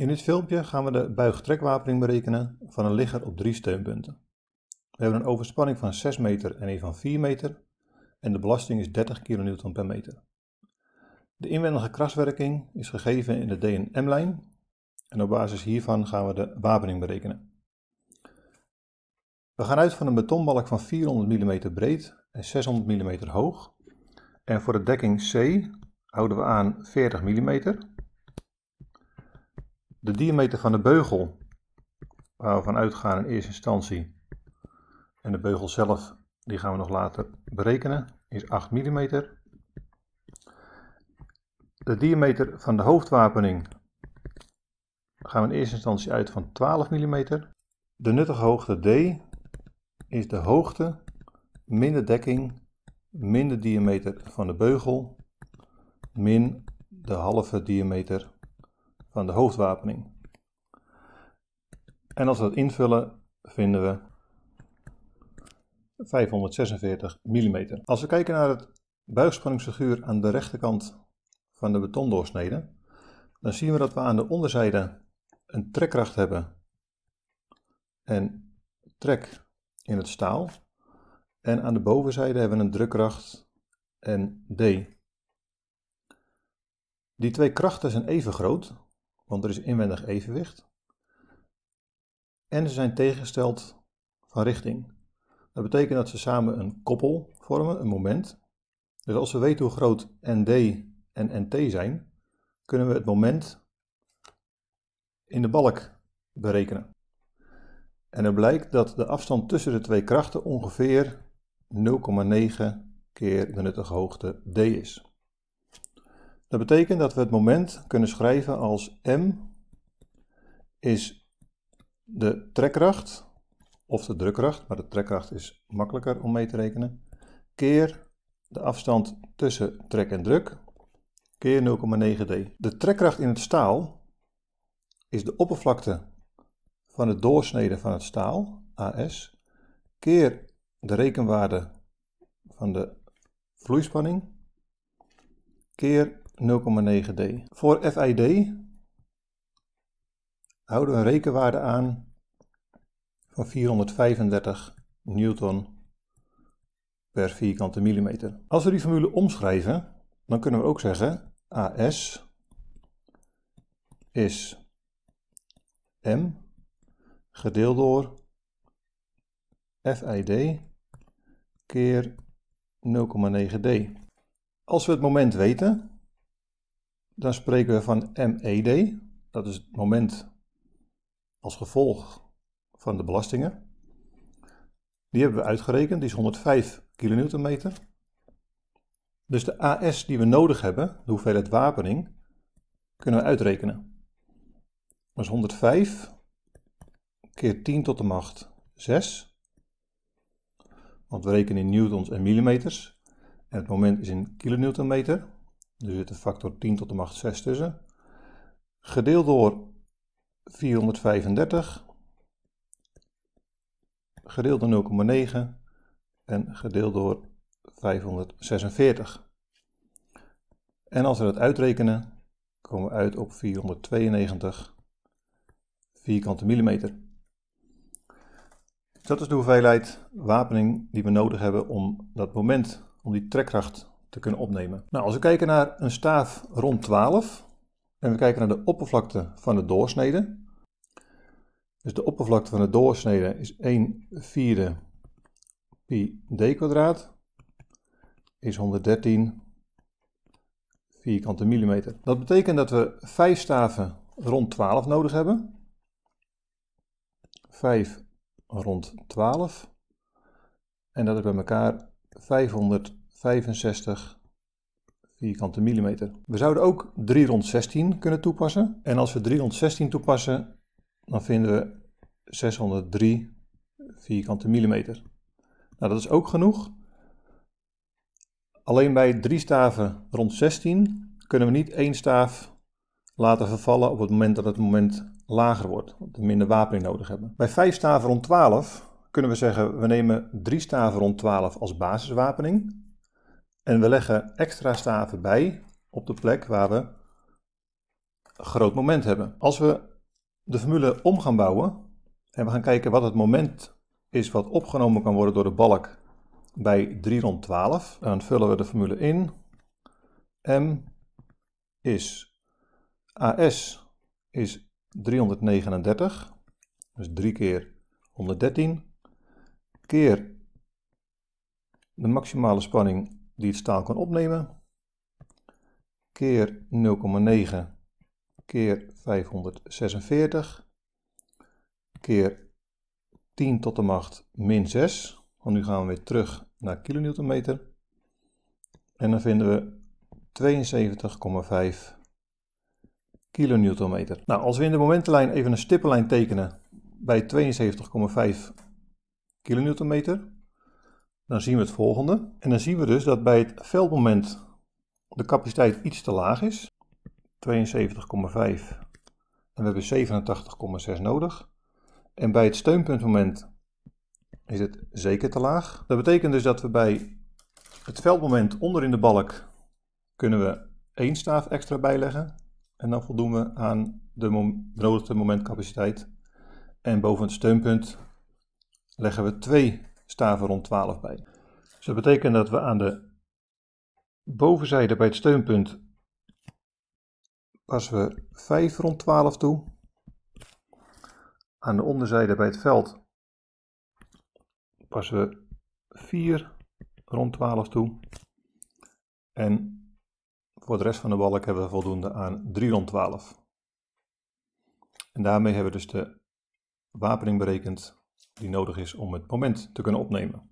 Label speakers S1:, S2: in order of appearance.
S1: In dit filmpje gaan we de buigtrekwapening berekenen van een ligger op drie steunpunten. We hebben een overspanning van 6 meter en een van 4 meter en de belasting is 30 kN per meter. De inwendige kraswerking is gegeven in de DNM-lijn en op basis hiervan gaan we de wapening berekenen. We gaan uit van een betonbalk van 400 mm breed en 600 mm hoog en voor de dekking C houden we aan 40 mm de diameter van de beugel, waar we van uitgaan in eerste instantie, en de beugel zelf, die gaan we nog later berekenen, is 8 mm. De diameter van de hoofdwapening gaan we in eerste instantie uit van 12 mm. De nuttige hoogte D is de hoogte minder dekking minder diameter van de beugel min de halve diameter van de hoofdwapening. En als we dat invullen, vinden we 546 mm. Als we kijken naar het buigspanningsfiguur aan de rechterkant van de betondoorsnede, dan zien we dat we aan de onderzijde een trekkracht hebben en trek in het staal. En aan de bovenzijde hebben we een drukkracht en D. Die twee krachten zijn even groot, want er is inwendig evenwicht. En ze zijn tegengesteld van richting. Dat betekent dat ze samen een koppel vormen, een moment. Dus als we weten hoe groot ND en NT zijn, kunnen we het moment in de balk berekenen. En er blijkt dat de afstand tussen de twee krachten ongeveer 0,9 keer de nuttige hoogte d is. Dat betekent dat we het moment kunnen schrijven als m is de trekkracht, of de drukkracht, maar de trekkracht is makkelijker om mee te rekenen, keer de afstand tussen trek en druk, keer 0,9d. De trekkracht in het staal is de oppervlakte van het doorsnede van het staal, AS, keer de rekenwaarde van de vloeispanning, keer 0,9D. Voor FID houden we een rekenwaarde aan van 435 newton per vierkante millimeter. Als we die formule omschrijven, dan kunnen we ook zeggen AS is M gedeeld door FID keer 0,9D. Als we het moment weten, dan spreken we van MED. Dat is het moment als gevolg van de belastingen. Die hebben we uitgerekend, die is 105 kilonewtonmeter. Dus de AS die we nodig hebben, de hoeveelheid wapening, kunnen we uitrekenen. Dat is 105 keer 10 tot de macht 6. Want we rekenen in newtons en millimeters. En het moment is in kilonewtonmeter. Er zit een factor 10 tot de macht 6 tussen. Gedeeld door 435. Gedeeld door 0,9 en gedeeld door 546. En als we dat uitrekenen, komen we uit op 492 vierkante millimeter. Dat is de hoeveelheid wapening die we nodig hebben om dat moment, om die trekkracht te kunnen opnemen. Nou, als we kijken naar een staaf rond 12 en we kijken naar de oppervlakte van de doorsnede. Dus de oppervlakte van de doorsnede is 1 vierde pi d kwadraat is 113 vierkante millimeter. Dat betekent dat we 5 staven rond 12 nodig hebben. 5 rond 12. En dat is bij elkaar 500 65 vierkante millimeter. We zouden ook 3 rond 16 kunnen toepassen. En als we 3 rond 16 toepassen, dan vinden we 603 vierkante millimeter. Nou, dat is ook genoeg. Alleen bij drie staven rond 16 kunnen we niet één staaf laten vervallen op het moment dat het moment lager wordt, dat we minder wapening nodig hebben. Bij vijf staven rond 12 kunnen we zeggen we nemen drie staven rond 12 als basiswapening en we leggen extra staven bij op de plek waar we een groot moment hebben. Als we de formule om gaan bouwen en we gaan kijken wat het moment is wat opgenomen kan worden door de balk bij 3 rond 12, dan vullen we de formule in. M is AS is 339, dus 3 keer 113, keer de maximale spanning die het staal kan opnemen, keer 0,9 keer 546 keer 10 tot de macht min 6, want nu gaan we weer terug naar kilonewtonmeter. En dan vinden we 72,5 kilonewtonmeter. Nou, als we in de momentenlijn even een stippenlijn tekenen bij 72,5 kilonewtonmeter, dan zien we het volgende. En dan zien we dus dat bij het veldmoment de capaciteit iets te laag is. 72,5 en we hebben 87,6 nodig. En bij het steunpuntmoment is het zeker te laag. Dat betekent dus dat we bij het veldmoment onder in de balk kunnen we één staaf extra bijleggen. En dan voldoen we aan de nodige momentcapaciteit. En boven het steunpunt leggen we twee staven rond 12 bij. Dus dat betekent dat we aan de bovenzijde bij het steunpunt passen we 5 rond 12 toe. Aan de onderzijde bij het veld passen we 4 rond 12 toe. En voor de rest van de balk hebben we voldoende aan 3 rond 12. En daarmee hebben we dus de wapening berekend die nodig is om het moment te kunnen opnemen.